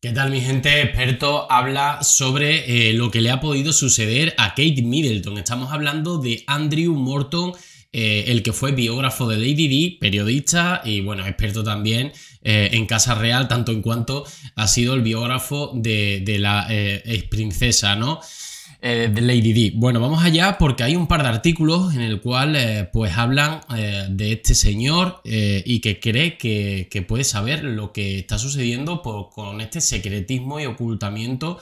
¿Qué tal mi gente? Experto habla sobre eh, lo que le ha podido suceder a Kate Middleton. Estamos hablando de Andrew Morton, eh, el que fue biógrafo de Lady Di, periodista y bueno, experto también eh, en Casa Real, tanto en cuanto ha sido el biógrafo de, la ex princesa, ¿no? Eh, de Lady D. Bueno, vamos allá porque hay un par de artículos en el cual eh, pues hablan eh, de este señor y que cree que, puede saber lo que está sucediendo pues, con este secretismo y ocultamiento.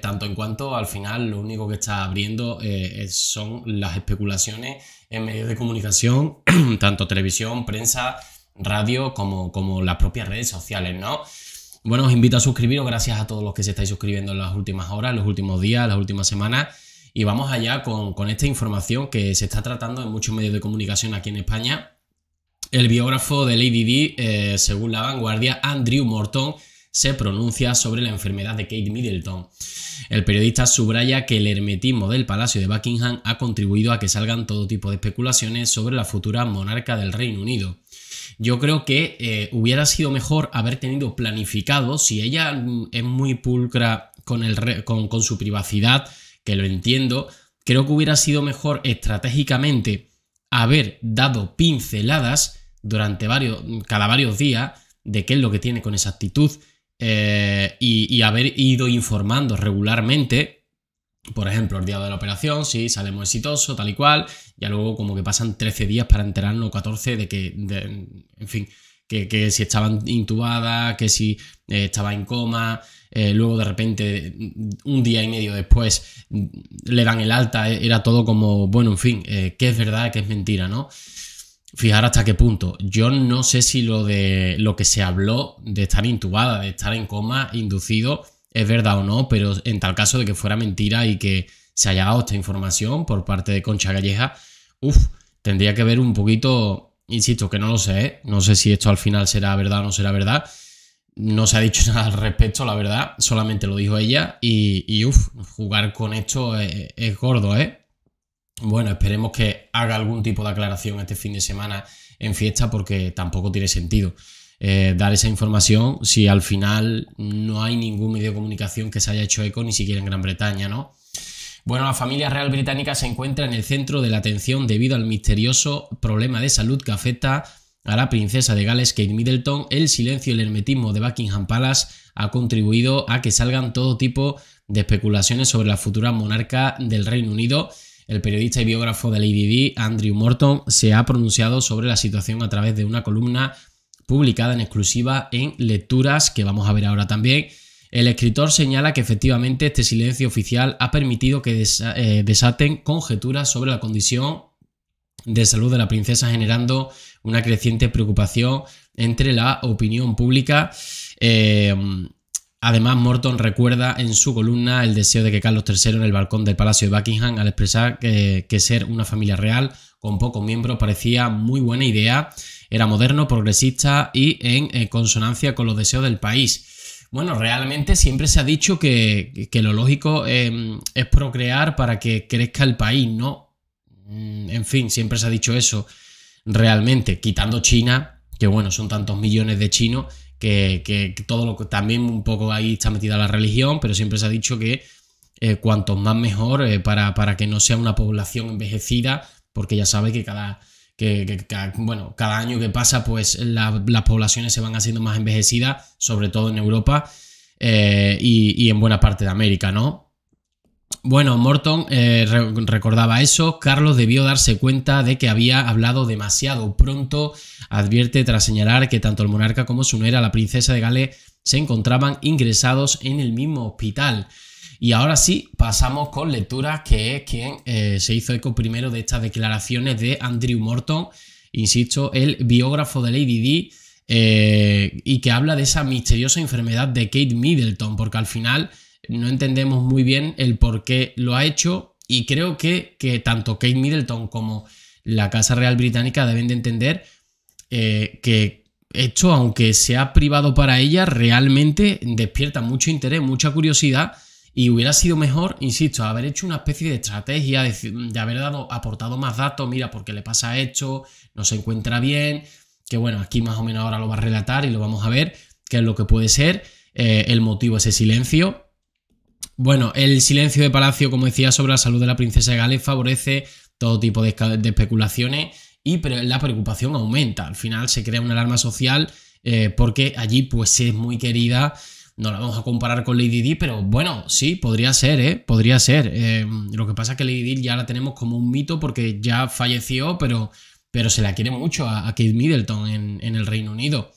tanto en cuanto al final lo único que está abriendo son las especulaciones en medios de comunicación, tanto televisión, prensa, radio, como, como las propias redes sociales, ¿no? Bueno, os invito a suscribiros, gracias a todos los que se estáis suscribiendo en las últimas horas, en los últimos días, las últimas semanas. Y vamos allá con, esta información que se está tratando en muchos medios de comunicación aquí en España. El biógrafo de Lady Di, eh, según la vanguardia, Andrew Morton, se pronuncia sobre la enfermedad de Kate Middleton. El periodista subraya que el hermetismo del Palacio de Buckingham ha contribuido a que salgan todo tipo de especulaciones sobre la futura monarca del Reino Unido. Yo creo que eh, hubiera sido mejor haber tenido planificado, si ella mm, es muy pulcra con, su privacidad, que lo entiendo, creo que hubiera sido mejor estratégicamente haber dado pinceladas durante cada varios días de qué es lo que tiene con esa actitud eh, y, haber ido informando regularmente. Por ejemplo, el día de la operación, si salimos salemos exitoso, tal y cual, ya luego como que pasan 13 días para enterarnos, 14, de que, en fin, que, si estaban intubadas, que si eh, estaba en coma, eh, luego de repente, un día y medio después, le dan el alta, eh, era todo como, bueno, en fin, que es verdad, que es mentira, ¿no? Fijar hasta qué punto. Yo no sé si lo de lo que se habló de estar intubada, de estar en coma, inducido, es verdad o no, pero en tal caso de que fuera mentira y que se haya dado esta información por parte de Concha Galleja, uff, tendría que ver un poquito, insisto, que no lo sé, ¿eh? no sé si esto al final será verdad o no será verdad. No se ha dicho nada al respecto, la verdad, solamente lo dijo ella y, uff, jugar con esto es, gordo, ¿eh? Bueno, esperemos que haga algún tipo de aclaración este fin de semana en fiesta porque tampoco tiene sentido. Eh, dar esa información si al final no hay ningún medio de comunicación que se haya hecho eco, ni siquiera en Gran Bretaña, ¿no? Bueno, la familia real británica se encuentra en el centro de la atención debido al misterioso problema de salud que afecta a la princesa de Gales, Kate Middleton. El silencio y el hermetismo de Buckingham Palace ha contribuido a que salgan todo tipo de especulaciones sobre la futura monarca del Reino Unido. El periodista y biógrafo de Lady Andrew Morton, se ha pronunciado sobre la situación a través de una columna publicada en exclusiva en Lecturas, que vamos a ver ahora también. El escritor señala que efectivamente este silencio oficial ha permitido que eh, desaten conjeturas sobre la condición de salud de la princesa generando una creciente preocupación entre la opinión pública. Em, además, Morton recuerda en su columna el deseo de que Carlos III en el balcón del Palacio de Buckingham, al expresar que, ser una familia real con pocos miembros parecía muy buena idea, era moderno, progresista y en consonancia con los deseos del país. Bueno, realmente siempre se ha dicho que, lo lógico em, es procrear para que crezca el país, ¿no? Mm, en fin, siempre se ha dicho eso, realmente, quitando China, que bueno, son tantos millones de chinos, que, todo lo que también un poco ahí está metida la religión, pero siempre se ha dicho que eh, cuanto más mejor eh, para, para que no sea una población envejecida, porque ya sabe que cada que, bueno, cada año que pasa, pues las poblaciones se van haciendo más envejecidas, sobre todo en Europa eh, y, en buena parte de América, ¿no? Bueno, Morton eh, recordaba eso, Carlos debió darse cuenta de que había hablado demasiado pronto, advierte tras señalar que tanto el monarca como su nuera, la princesa de Gales, se encontraban ingresados en el mismo hospital. Y ahora sí, pasamos con lecturas que es quien eh, se hizo eco primero de estas declaraciones de Andrew Morton, insisto, el biógrafo de Lady Di, eh, y que habla de esa misteriosa enfermedad de Kate Middleton, porque al final no entendemos muy bien el por qué lo ha hecho, y creo que, tanto Kate Middleton como la Casa Real Británica deben de entender eh, que esto, aunque sea privado para ella, realmente despierta mucho interés, mucha curiosidad y hubiera sido mejor, insisto, haber hecho una especie de estrategia, de, haber dado, aportado más datos, mira, por qué le pasa esto, no se encuentra bien, que bueno, aquí más o menos ahora lo va a relatar y lo vamos a ver, qué es lo que puede ser eh, el motivo, ese silencio. Bueno, el silencio de Palacio, como decía, sobre la salud de la princesa de Gales favorece todo tipo de, especulaciones y la preocupación aumenta. Al final se crea una alarma social eh, porque allí pues es muy querida no la vamos a comparar con Lady D, pero bueno, sí, podría ser, ¿eh? Podría ser. Em, lo que pasa es que Lady D ya la tenemos como un mito porque ya falleció, pero, pero se la quiere mucho a, Kate Middleton en, en, el Reino Unido.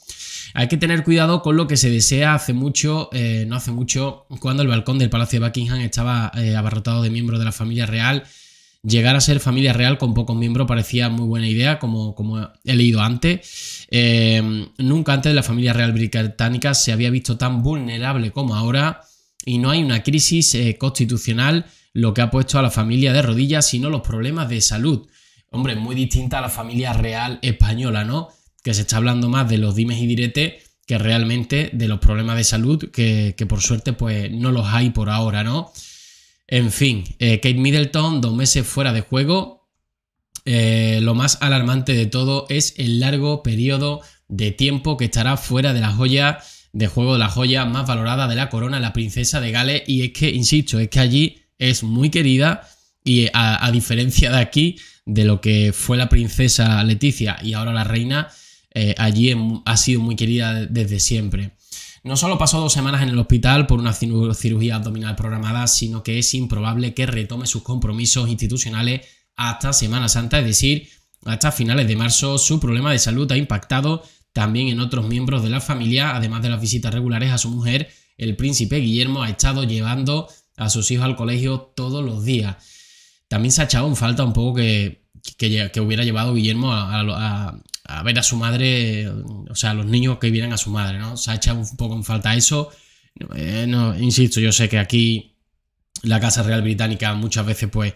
Hay que tener cuidado con lo que se desea hace mucho, eh, no hace mucho, cuando el balcón del Palacio de Buckingham estaba eh, abarrotado de miembros de la familia real llegar a ser familia real con pocos miembros parecía muy buena idea, como, he leído antes. Eh, nunca antes la familia real británica se había visto tan vulnerable como ahora y no hay una crisis eh, constitucional lo que ha puesto a la familia de rodillas, sino los problemas de salud. Hombre, muy distinta a la familia real española, ¿no? Que se está hablando más de los dimes y diretes que realmente de los problemas de salud que, que por suerte pues no los hay por ahora, ¿no? En fin, eh, Kate Middleton, dos meses fuera de juego. Eh, lo más alarmante de todo es el largo periodo de tiempo que estará fuera de la joya de juego de la joya más valorada de la corona, la princesa de Gales. Y es que, insisto, es que allí es muy querida y a, diferencia de aquí, de lo que fue la princesa Leticia y ahora la reina, eh, allí ha sido muy querida desde siempre. No solo pasó dos semanas en el hospital por una cirugía abdominal programada, sino que es improbable que retome sus compromisos institucionales hasta Semana Santa, es decir, hasta finales de marzo. Su problema de salud ha impactado también en otros miembros de la familia, además de las visitas regulares a su mujer. El príncipe Guillermo ha estado llevando a sus hijos al colegio todos los días. También se ha echado en falta un poco que que, hubiera llevado Guillermo a, ver a su madre, o sea, a los niños que vieran a su madre, ¿no? Se ha echado un poco en falta eso. Eh, insisto, yo sé que aquí la Casa Real Británica muchas veces pues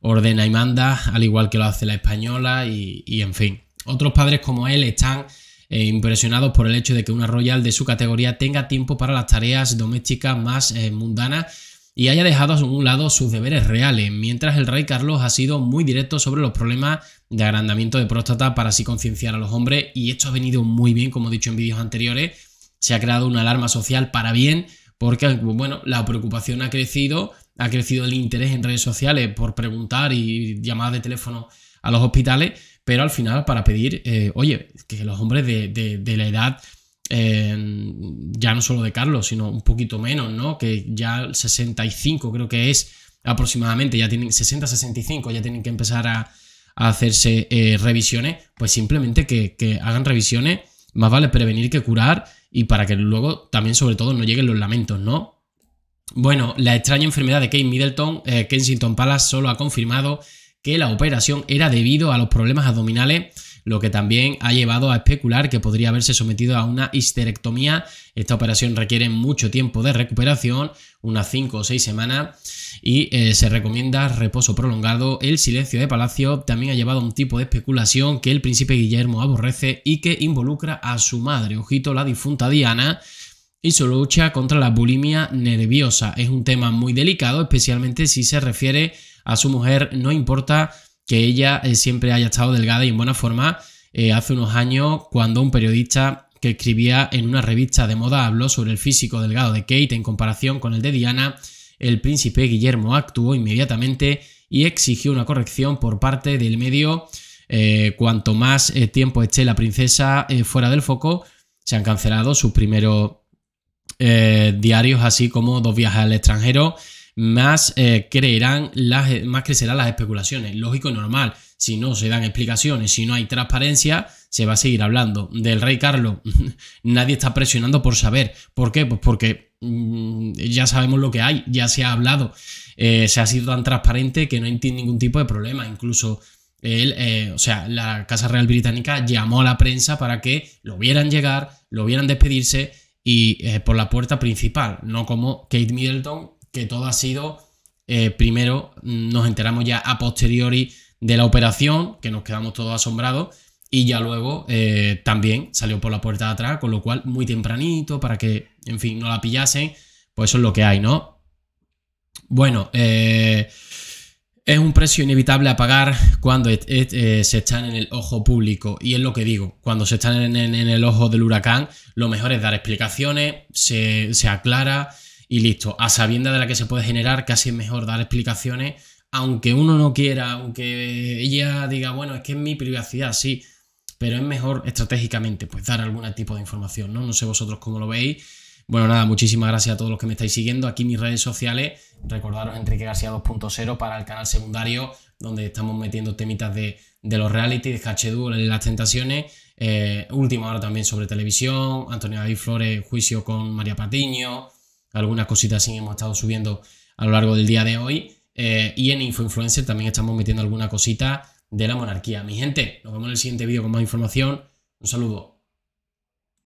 ordena y manda, al igual que lo hace la española y, en fin. Otros padres como él están eh, impresionados por el hecho de que una Royal de su categoría tenga tiempo para las tareas domésticas más eh, mundanas y haya dejado a un lado sus deberes reales, mientras el rey Carlos ha sido muy directo sobre los problemas de agrandamiento de próstata para así concienciar a los hombres y esto ha venido muy bien, como he dicho en vídeos anteriores, se ha creado una alarma social para bien porque bueno, la preocupación ha crecido, ha crecido el interés en redes sociales por preguntar y llamadas de teléfono a los hospitales, pero al final para pedir, eh, oye, que los hombres de la edad ya no solo de Carlos, sino un poquito menos, ¿no? Que ya 65 creo que es aproximadamente, ya tienen 60-65, ya tienen que empezar a, hacerse eh, revisiones, pues simplemente que, hagan revisiones, más vale prevenir que curar y para que luego también sobre todo no lleguen los lamentos, ¿no? Bueno, la extraña enfermedad de Kate Middleton, eh, Kensington Palace solo ha confirmado que la operación era debido a los problemas abdominales lo que también ha llevado a especular que podría haberse sometido a una histerectomía. Esta operación requiere mucho tiempo de recuperación, unas 5 o 6 semanas, y eh, se recomienda reposo prolongado. El silencio de Palacio también ha llevado a un tipo de especulación que el príncipe Guillermo aborrece y que involucra a su madre, ojito, la difunta Diana y su lucha contra la bulimia nerviosa. Es un tema muy delicado, especialmente si se refiere a su mujer, no importa que ella eh, siempre haya estado delgada y en buena forma eh, hace unos años cuando un periodista que escribía en una revista de moda habló sobre el físico delgado de Kate en comparación con el de Diana, el príncipe Guillermo actuó inmediatamente y exigió una corrección por parte del medio. Eh, cuanto más tiempo esté la princesa fuera del foco, se han cancelado sus primeros diarios, así como dos viajes al extranjero más, eh, creerán las, eh, más crecerán las especulaciones. Lógico y normal. Si no se dan explicaciones, si no hay transparencia, se va a seguir hablando. Del rey Carlos, nadie está presionando por saber. ¿Por qué? Pues porque mm, ya sabemos lo que hay, ya se ha hablado. Eh, se ha sido tan transparente que no hay ningún tipo de problema. Incluso él, o sea, la Casa Real Británica llamó a la prensa para que lo vieran llegar, lo vieran despedirse y por la puerta principal, no como Kate Middleton que todo ha sido, eh, primero nos enteramos ya a posteriori de la operación, que nos quedamos todos asombrados, y ya luego eh, también salió por la puerta de atrás, con lo cual muy tempranito para que, en fin, no la pillasen, pues eso es lo que hay, ¿no? Bueno, eh, es un precio inevitable a pagar cuando se están en el ojo público. Y es lo que digo, cuando se están en, el ojo del huracán, lo mejor es dar explicaciones, se, se aclara, y listo. A sabienda de la que se puede generar, casi es mejor dar explicaciones, aunque uno no quiera, aunque ella diga, bueno, es que es mi privacidad, sí, pero es mejor estratégicamente, pues dar algún tipo de información, ¿no? No sé vosotros cómo lo veis. Bueno, nada, muchísimas gracias a todos los que me estáis siguiendo. Aquí mis redes sociales, recordaros Enrique García 2.0 para el canal secundario, donde estamos metiendo temitas de, los reality, de HH2, de las tentaciones. Eh, Último ahora también sobre televisión, Antonio David Flores, juicio con María Patiño, algunas cositas sí hemos estado subiendo a lo largo del día de hoy. Eh, y en InfoInfluencer también estamos metiendo alguna cosita de la monarquía. Mi gente, nos vemos en el siguiente vídeo con más información. Un saludo.